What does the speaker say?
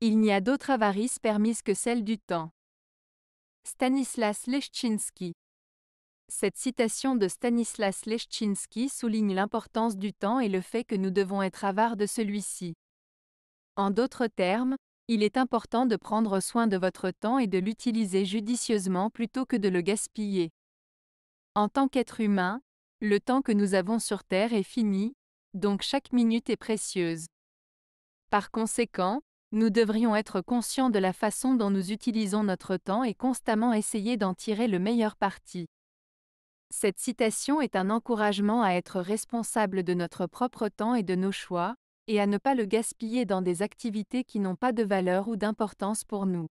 Il n'y a d'autre avarice permise que celle du temps. Stanislas Leszczynski Cette citation de Stanislas Leszczynski souligne l'importance du temps et le fait que nous devons être avares de celui-ci. En d'autres termes, il est important de prendre soin de votre temps et de l'utiliser judicieusement plutôt que de le gaspiller. En tant qu'être humain, le temps que nous avons sur Terre est fini, donc chaque minute est précieuse. Par conséquent, nous devrions être conscients de la façon dont nous utilisons notre temps et constamment essayer d'en tirer le meilleur parti. Cette citation est un encouragement à être responsable de notre propre temps et de nos choix, et à ne pas le gaspiller dans des activités qui n'ont pas de valeur ou d'importance pour nous.